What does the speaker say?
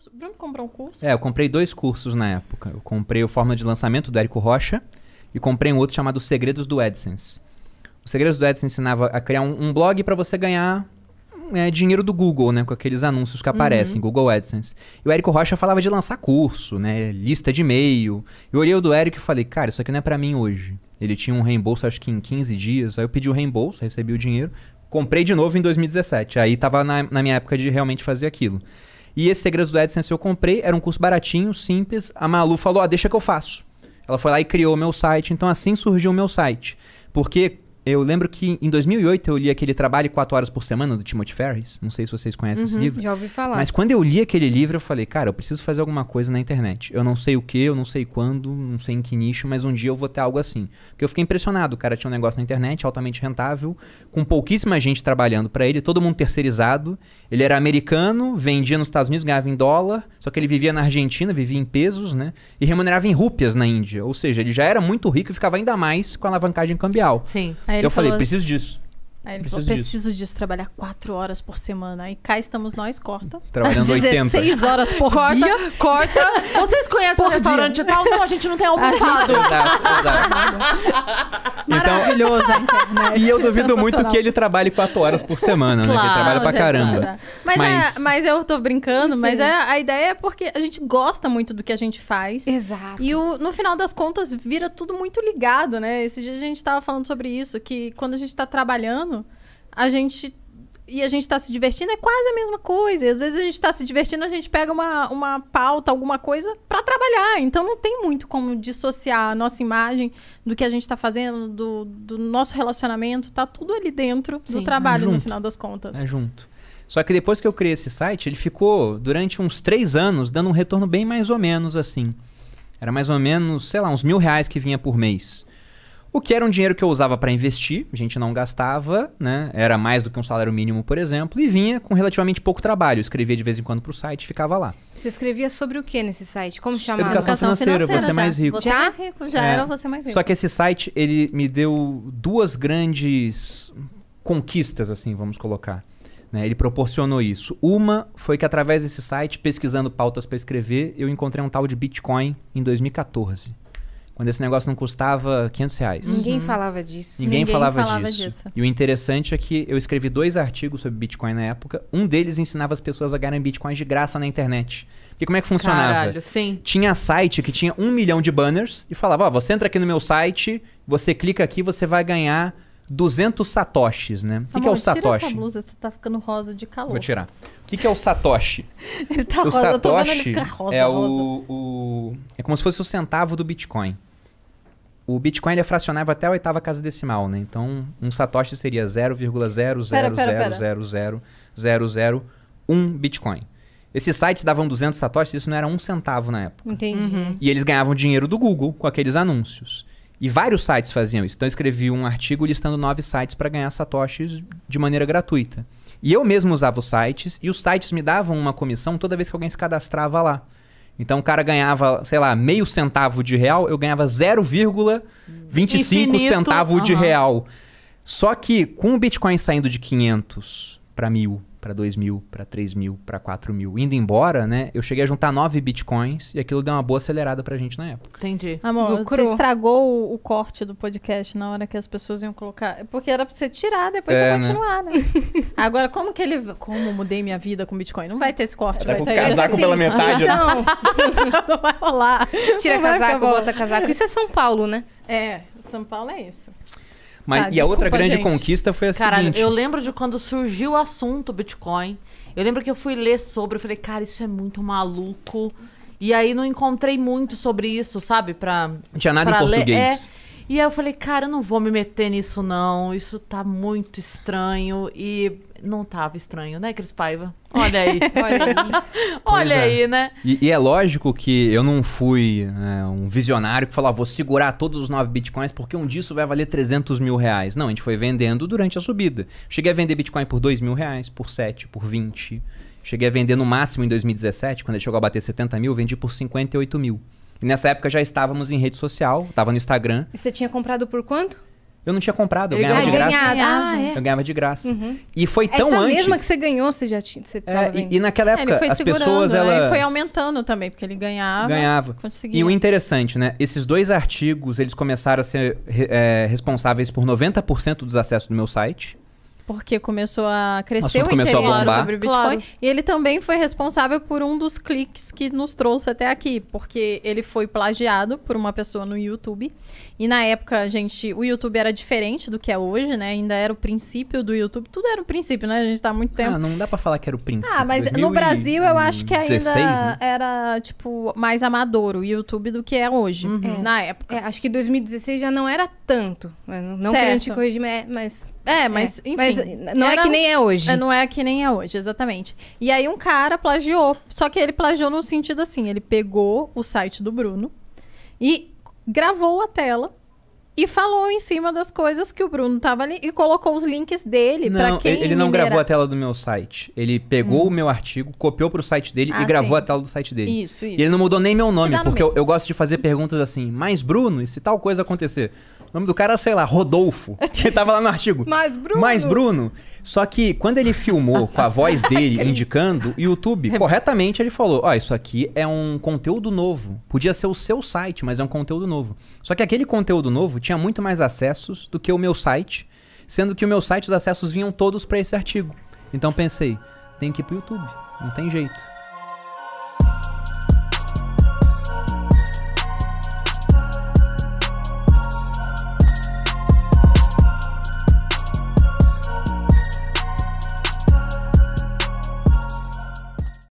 curso. Bruno comprou um curso? É, eu comprei dois cursos na época. Eu comprei o Fórmula de Lançamento do Érico Rocha e comprei um outro chamado Segredos do AdSense. O Segredos do AdSense ensinava a criar um, um blog para você ganhar é, dinheiro do Google, né? Com aqueles anúncios que uhum. aparecem, uhum. Google AdSense. E o Érico Rocha falava de lançar curso, né? Lista de e-mail. Eu olhei o do Érico e falei, cara, isso aqui não é para mim hoje. Ele tinha um reembolso, acho que em 15 dias. Aí eu pedi o reembolso, recebi o dinheiro. Comprei de novo em 2017. Aí tava na, na minha época de realmente fazer aquilo. E esse Segredos do AdSense é eu comprei, era um curso baratinho, simples. A Malu falou: ah, deixa que eu faço. Ela foi lá e criou o meu site. Então assim surgiu o meu site. Porque eu lembro que em 2008 eu li aquele Trabalho quatro Horas por Semana do Timothy Ferris. Não sei se vocês conhecem uhum, esse livro. Já ouvi falar. Mas quando eu li aquele livro, eu falei, cara, eu preciso fazer alguma coisa na internet. Eu não sei o que, eu não sei quando, não sei em que nicho, mas um dia eu vou ter algo assim. Porque eu fiquei impressionado. O cara tinha um negócio na internet altamente rentável, com pouquíssima gente trabalhando para ele, todo mundo terceirizado. Ele era americano, vendia nos Estados Unidos, ganhava em dólar, só que ele vivia na Argentina, vivia em pesos, né? E remunerava em rúpias na Índia. Ou seja, ele já era muito rico e ficava ainda mais com a alavancagem cambial. Sim. Aí é, eu falei, preciso disso. Aí ele preciso falou, preciso disso. trabalhar quatro horas por semana. Aí cá estamos nós, corta. Trabalhando 16 horas por corta, dia. Corta. Vocês conhecem o restaurante e tal? Não, a gente não tem almoçado. Gente... Maravilhoso então, a internet. E eu duvido muito que ele trabalhe quatro horas por semana, né? claro, né? Ele trabalha pra caramba. Mas, é, é. mas... É, mas... eu tô brincando, Sim. mas é, a ideia é porque a gente gosta muito do que a gente faz. Exato. E o, no final das contas, vira tudo muito ligado, né? Esse dia a gente tava falando sobre isso, que quando a gente tá trabalhando, a gente e a gente está se divertindo, é quase a mesma coisa. E às vezes a gente está se divertindo, a gente pega uma, uma pauta, alguma coisa para trabalhar. Então não tem muito como dissociar a nossa imagem do que a gente está fazendo, do, do nosso relacionamento. Tá tudo ali dentro Sim, do trabalho, é junto, no final das contas. É junto. Só que depois que eu criei esse site, ele ficou durante uns três anos dando um retorno bem mais ou menos assim. Era mais ou menos, sei lá, uns mil reais que vinha por mês. O que era um dinheiro que eu usava para investir, a gente não gastava, né? Era mais do que um salário mínimo, por exemplo, e vinha com relativamente pouco trabalho. Eu escrevia de vez em quando para o site, ficava lá. Você escrevia sobre o que nesse site? Como se chamava? Educação, Educação financeira, financeira, você é já. mais rico. Você é já? mais rico, já é. era você mais rico. Só que esse site, ele me deu duas grandes conquistas, assim, vamos colocar. Né? Ele proporcionou isso. Uma foi que através desse site, pesquisando pautas para escrever, eu encontrei um tal de Bitcoin em 2014 quando esse negócio não custava 500 reais. Ninguém uhum. falava disso. Ninguém, Ninguém falava, falava disso. disso. E o interessante é que eu escrevi dois artigos sobre Bitcoin na época. Um deles ensinava as pessoas a ganhar Bitcoins de graça na internet. Porque como é que funcionava? Caralho, sim. Tinha site que tinha um milhão de banners e falava, ó, oh, você entra aqui no meu site, você clica aqui, você vai ganhar 200 satoshis, né? O que, tá que, é o satoshi? Tira essa blusa, você tá ficando rosa de calor. Vou tirar. O que, que é o satoshi? ele tá o rosa, satoshi eu tô vendo ele ficar rosa, é rosa. O, o... É como se fosse o centavo do Bitcoin o Bitcoin ele é fracionável até a oitava casa decimal, né? Então, um satoshi seria 0,000000001 Bitcoin. Esses sites davam 200 satoshis, isso não era um centavo na época. Entendi. Uhum. E eles ganhavam dinheiro do Google com aqueles anúncios. E vários sites faziam isso. Então, eu escrevi um artigo listando nove sites para ganhar satoshis de maneira gratuita. E eu mesmo usava os sites, e os sites me davam uma comissão toda vez que alguém se cadastrava lá. Então o cara ganhava, sei lá, meio centavo de real, eu ganhava 0,25 centavo uhum. de real. Só que com o Bitcoin saindo de 500 para 1000 para 2 mil, para 3 mil, para 4 mil. Indo embora, né? Eu cheguei a juntar 9 bitcoins e aquilo deu uma boa acelerada pra gente na época. Entendi. Amor, Lucrou. você estragou o, corte do podcast na hora que as pessoas iam colocar. Porque era pra você tirar, depois é, você né? continuar, né? Agora, como que ele. Como mudei minha vida com bitcoin? Não vai ter esse corte, vai ter casaco assim. pela metade. Então, né? não vai rolar. Tira não casaco, bota casaco. Isso é São Paulo, né? É, São Paulo é isso. Mas, tá, e desculpa, a outra grande gente. conquista foi a seguinte. Cara, eu lembro de quando surgiu o assunto Bitcoin. Eu lembro que eu fui ler sobre, eu falei, cara, isso é muito maluco. E aí não encontrei muito sobre isso, sabe? Pra, não tinha nada pra em português. Ler. É, e aí eu falei, cara, eu não vou me meter nisso, não. Isso tá muito estranho. E não tava estranho, né, Cris Paiva? Olha aí. Olha aí, Olha é. aí né? E, e, é lógico que eu não fui né, um visionário que falava, ah, vou segurar todos os nove bitcoins porque um disso vai valer 300 mil reais. Não, a gente foi vendendo durante a subida. Cheguei a vender bitcoin por 2 mil reais, por 7, por 20. Cheguei a vender no máximo em 2017, quando ele chegou a bater 70 mil, vendi por 58 mil. E nessa época já estávamos em rede social, estava no Instagram. E você tinha comprado por quanto? Eu não tinha comprado, eu ganhava de graça. Ah, ah é? é. Eu ganhava de graça. Uhum. E foi tão Essa antes. mesma que você ganhou, você já tinha. Você é, e, e, naquela é, época, é, as pessoas. Né? foi aumentando também, porque ele ganhava. Ganhava. Conseguia. E o interessante, né? Esses dois artigos, eles começaram a ser é, responsáveis por 90% dos acessos do meu site porque começou a crescer o, o interesse sobre o Bitcoin. Claro. E ele também foi responsável por um dos cliques que nos trouxe até aqui, porque ele foi plagiado por uma pessoa no YouTube. E na época, a gente, o YouTube era diferente do que é hoje, né? Ainda era o princípio do YouTube. Tudo era o princípio, né? A gente tá há muito tempo. Ah, não dá pra falar que era o princípio. Ah, mas 2000 no Brasil eu acho que ainda né? era, tipo, mais amador o YouTube do que é hoje, uhum. na época. É, acho que 2016 já não era tanto. Não certo. que a gente corrigir, mas é, é, mas é. enfim. Mas não era, é que nem é hoje. É, não é que nem é hoje, exatamente. E aí um cara plagiou. Só que ele plagiou no sentido assim: ele pegou o site do Bruno e gravou a tela e falou em cima das coisas que o Bruno tava ali e colocou os links dele pra quem ele não minera... gravou a tela do meu site. Ele pegou hum. o meu artigo, copiou pro site dele ah, e gravou sim. a tela do site dele. Isso, isso. E ele não mudou nem meu nome, porque no eu, eu, gosto de fazer perguntas assim: "Mas Bruno, e se tal coisa acontecer?" O nome do cara, sei lá, Rodolfo. Ele tava lá no artigo. Mais Bruno. Mais Bruno. Só que quando ele filmou com a voz dele indicando, o YouTube, corretamente, ele falou: Ó, oh, isso aqui é um conteúdo novo. Podia ser o seu site, mas é um conteúdo novo. Só que aquele conteúdo novo tinha muito mais acessos do que o meu site, sendo que o meu site, os acessos vinham todos para esse artigo. Então pensei: tem que ir pro YouTube. Não tem jeito.